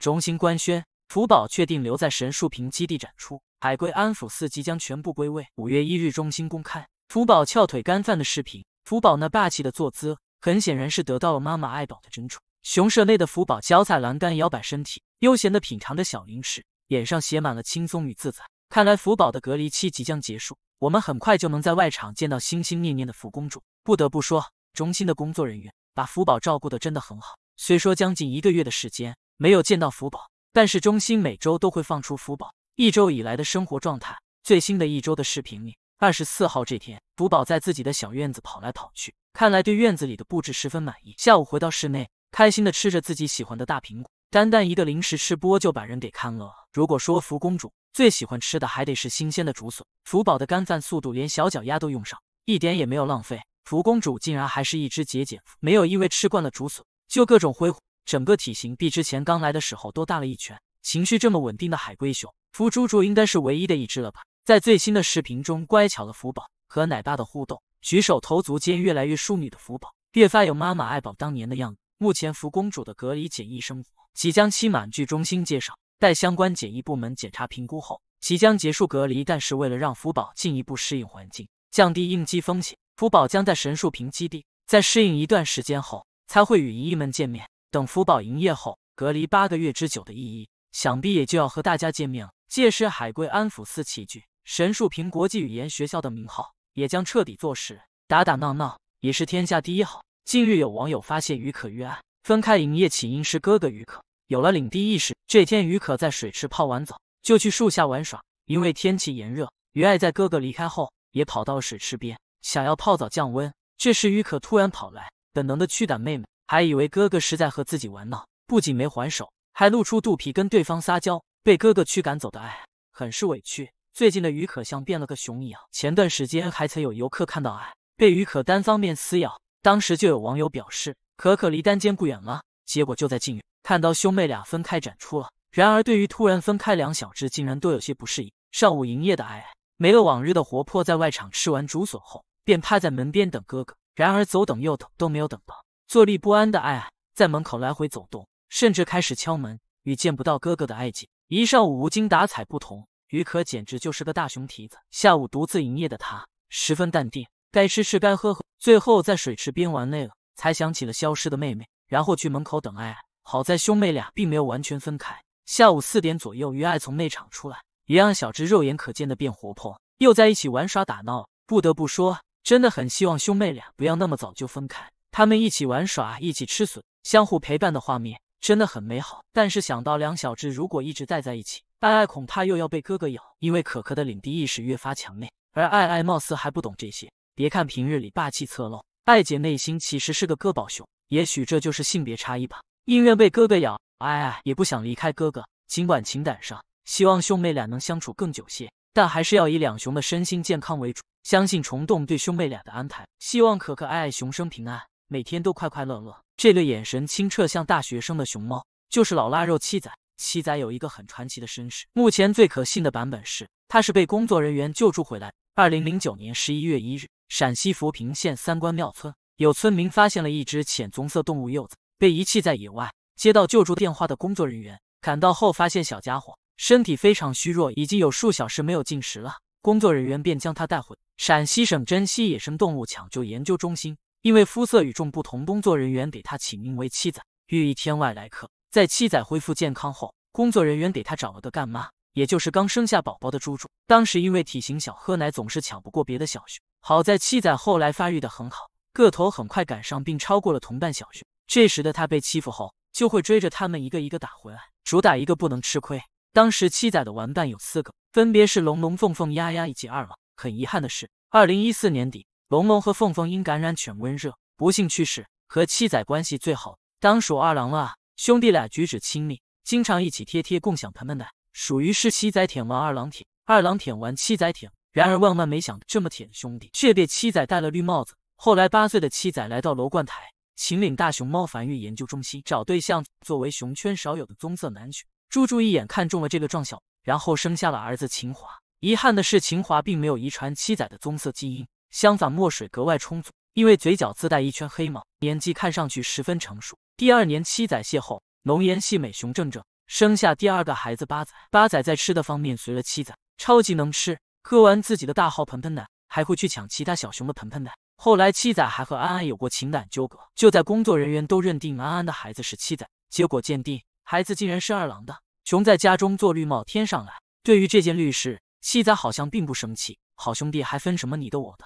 中心官宣，福宝确定留在神树坪基地展出。海龟安抚寺即将全部归位。五月一日，中心公开福宝翘腿干饭的视频。福宝那霸气的坐姿，很显然是得到了妈妈爱宝的真传。熊舍内的福宝脚踩栏杆，摇摆身体，悠闲的品尝着小零食，脸上写满了轻松与自在。看来福宝的隔离期即将结束，我们很快就能在外场见到心心念念的福公主。不得不说，中心的工作人员把福宝照顾的真的很好。虽说将近一个月的时间。没有见到福宝，但是中心每周都会放出福宝一周以来的生活状态。最新的一周的视频里，二十四号这天，福宝在自己的小院子跑来跑去，看来对院子里的布置十分满意。下午回到室内，开心的吃着自己喜欢的大苹果，单单一个零食吃播就把人给看饿了。如果说福公主最喜欢吃的还得是新鲜的竹笋，福宝的干饭速度连小脚丫都用上，一点也没有浪费。福公主竟然还是一只节俭，没有因为吃惯了竹笋就各种挥霍。整个体型比之前刚来的时候都大了一圈，情绪这么稳定的海龟熊福猪猪应该是唯一的一只了吧？在最新的视频中，乖巧的福宝和奶爸的互动，举手投足间越来越淑女的福宝，越发有妈妈爱宝当年的样子。目前福公主的隔离检疫生活即将期满，据中心介绍，待相关检疫部门检查评估后，即将结束隔离。但是为了让福宝进一步适应环境，降低应激风险，福宝将在神树坪基地再适应一段时间后，才会与姨姨们见面。等福宝营业后，隔离八个月之久的意义，想必也就要和大家见面了。届时海归安抚司齐聚神树坪国际语言学校的名号，也将彻底坐实。打打闹闹也是天下第一好。近日有网友发现于可于爱分开营业，起因是哥哥于可有了领地意识。这天，于可在水池泡完澡，就去树下玩耍。因为天气炎热，于爱在哥哥离开后，也跑到了水池边，想要泡澡降温。这时，于可突然跑来，本能的驱赶妹妹。还以为哥哥是在和自己玩闹，不仅没还手，还露出肚皮跟对方撒娇，被哥哥驱赶走的爱很是委屈。最近的于可像变了个熊一样，前段时间还曾有游客看到爱被于可单方面撕咬，当时就有网友表示，可可离单间不远了。结果就在近日看到兄妹俩分开展出了。然而对于突然分开，两小只竟然都有些不适应。上午营业的爱没了往日的活泼，在外场吃完竹笋后，便趴在门边等哥哥。然而走等又等，都没有等到。坐立不安的艾艾在门口来回走动，甚至开始敲门。与见不到哥哥的爱姐一上午无精打采不同，于可简直就是个大熊蹄子。下午独自营业的他十分淡定，该吃吃该喝喝。最后在水池边玩累了，才想起了消失的妹妹，然后去门口等艾艾。好在兄妹俩并没有完全分开。下午四点左右，于爱从内场出来，也让小只肉眼可见的变活泼，又在一起玩耍打闹。不得不说，真的很希望兄妹俩不要那么早就分开。他们一起玩耍，一起吃笋，相互陪伴的画面真的很美好。但是想到两小只如果一直待在一起，爱爱恐怕又要被哥哥咬，因为可可的领地意识越发强烈，而爱爱貌似还不懂这些。别看平日里霸气侧漏，爱姐内心其实是个哥宝熊。也许这就是性别差异吧，宁愿被哥哥咬，爱爱也不想离开哥哥。尽管情感上希望兄妹俩能相处更久些，但还是要以两熊的身心健康为主。相信虫洞对兄妹俩的安排，希望可可爱爱熊生平安。每天都快快乐乐，这个眼神清澈像大学生的熊猫，就是老腊肉七仔。七仔有一个很传奇的身世，目前最可信的版本是，他是被工作人员救助回来。二零零九年十一月一日，陕西扶贫县三官庙村有村民发现了一只浅棕色动物幼崽，被遗弃在野外。接到救助电话的工作人员赶到后，发现小家伙身体非常虚弱，已经有数小时没有进食了。工作人员便将他带回陕西省珍稀野生动物抢救研究中心。因为肤色与众不同，工作人员给他起名为七仔，寓意天外来客。在七仔恢复健康后，工作人员给他找了个干妈，也就是刚生下宝宝的猪猪。当时因为体型小，喝奶总是抢不过别的小熊。好在七仔后来发育的很好，个头很快赶上并超过了同伴小熊。这时的他被欺负后，就会追着他们一个一个打回来，主打一个不能吃亏。当时七仔的玩伴有四个，分别是龙龙、凤凤、丫丫以及二老。很遗憾的是，二零一四年底。龙龙和凤凤因感染犬瘟热不幸去世，和七仔关系最好当属二郎了。兄弟俩举止亲密，经常一起贴贴，共享盆盆奶，属于是七仔舔完二郎舔，二郎舔完七仔舔。然而万万没想到，这么舔的兄弟却被七仔戴了绿帽子。后来八岁的七仔来到楼冠台秦岭大熊猫繁育研究中心找对象，作为熊圈少有的棕色男犬，猪猪一眼看中了这个壮小然后生下了儿子秦华。遗憾的是，秦华并没有遗传七仔的棕色基因。相反，墨水格外充足，因为嘴角自带一圈黑毛，年纪看上去十分成熟。第二年七仔邂逅浓颜细美熊正正，生下第二个孩子八仔。八仔在吃的方面随了七仔，超级能吃，喝完自己的大号盆盆奶，还会去抢其他小熊的盆盆奶。后来七仔还和安安有过情感纠葛，就在工作人员都认定安安的孩子是七仔，结果鉴定孩子竟然是二郎的。熊在家中做绿帽天上来，对于这件绿事，七仔好像并不生气，好兄弟还分什么你的我的。